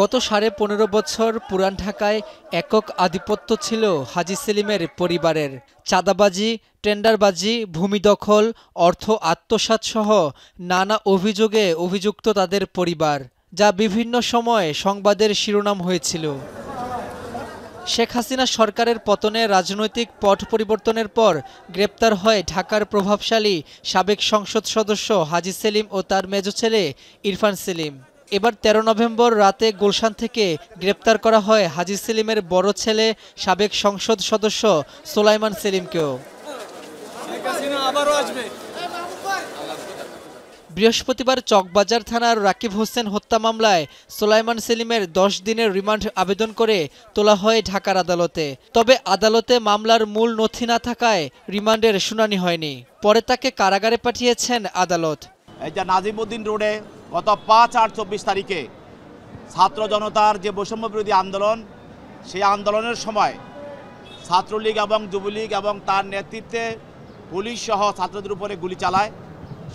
গত সাড়ে পনেরো বছর পুরান ঢাকায় একক আধিপত্য ছিল হাজি সেলিমের পরিবারের চাঁদাবাজি টেন্ডারবাজি ভূমি দখল অর্থ আত্মসাত সহ নানা অভিযোগে অভিযুক্ত তাদের পরিবার যা বিভিন্ন সময়ে সংবাদের শিরোনাম হয়েছিল শেখ হাসিনা সরকারের পতনে রাজনৈতিক পট পরিবর্তনের পর গ্রেপ্তার হয় ঢাকার প্রভাবশালী সাবেক সংসদ সদস্য হাজি সেলিম ও তার মেজ ছেলে ইরফান সেলিম এবার ১৩ নভেম্বর রাতে গুলশান থেকে গ্রেপ্তার করা হয় হাজি সেলিমের বড় ছেলে সাবেক সংসদ সদস্য সোলাইমান সেলিমকেও বৃহস্পতিবার চকবাজার থানার রাকিব হোসেন হত্যা মামলায় সোলাইমান সেলিমের দশ দিনের রিমান্ড আবেদন করে তোলা হয় ঢাকার আদালতে তবে আদালতে মামলার মূল নথি না থাকায় রিমান্ডের শুনানি হয়নি পরে তাকে কারাগারে পাঠিয়েছেন আদালত যা নাজিমুদ্দিন রোডে গত পাঁচ আট চব্বিশ তারিখে ছাত্র জনতার যে বৈষম্য বিরোধী আন্দোলন সেই আন্দোলনের সময় ছাত্রলীগ এবং যুবলীগ এবং তার নেতৃত্বে পুলিশ সহ ছাত্রদের উপরে গুলি চালায়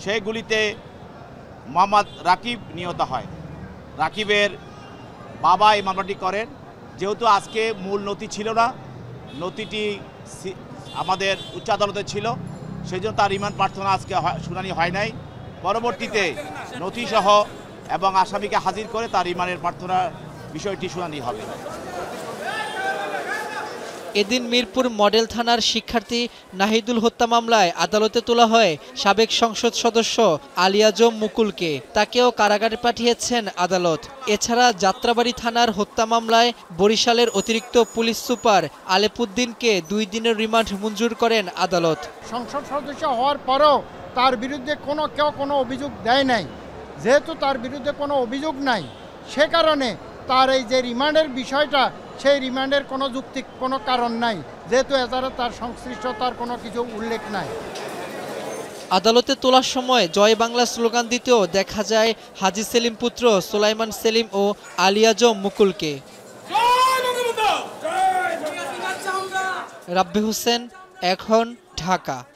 সেই গুলিতে মোহাম্মদ রাকিব নিহত হয় রাকিবের বাবা এই মামলাটি করেন যেহেতু আজকে মূল নথি ছিল না নথিটি আমাদের উচ্চ আদালতে ছিল সেই জন্য তার রিমান্ড প্রার্থনা আজকে শুনানি হয় নাই পরবর্তীতে নথিসহ এবং আসামিকে হাজির করে তার ইমানের প্রার্থনার বিষয়টি শুনানি হবে এদিন মিরপুর মডেল থানার শিক্ষার্থী নাহিদুল হত্যা মামলায় আদালতে তোলা হয় সাবেক সংসদ সদস্য আলিয়াজম মুকুলকে তাকেও কারাগারে পাঠিয়েছেন আদালত এছাড়া যাত্রাবাড়ি থানার হত্যা মামলায় বরিশালের অতিরিক্ত পুলিশ সুপার আলেপুদ্দিনকে দুই দিনের রিমান্ড মঞ্জুর করেন আদালত সংসদ সদস্য হওয়ার পরও তার বিরুদ্ধে কোনো কেউ কোনো অভিযোগ দেয় নাই যেহেতু তার বিরুদ্ধে কোনো অভিযোগ নাই সে কারণে তার এই যে রিমান্ডের বিষয়টা সেই রিমান্ডের কোনো যুক্তি কোনো কারণ নাই যেহেতু এজারে তার সংশ্লিষ্টতার কোনো কিছু উল্লেখ নাই আদালতে তোলার সময় জয় বাংলা স্লোগান দিতেও দেখা যায় হাজি সেলিম পুত্র সোলাইমান সেলিম ও আলিয়াজ মুকুলকে রাব্বি হোসেন এখন ঢাকা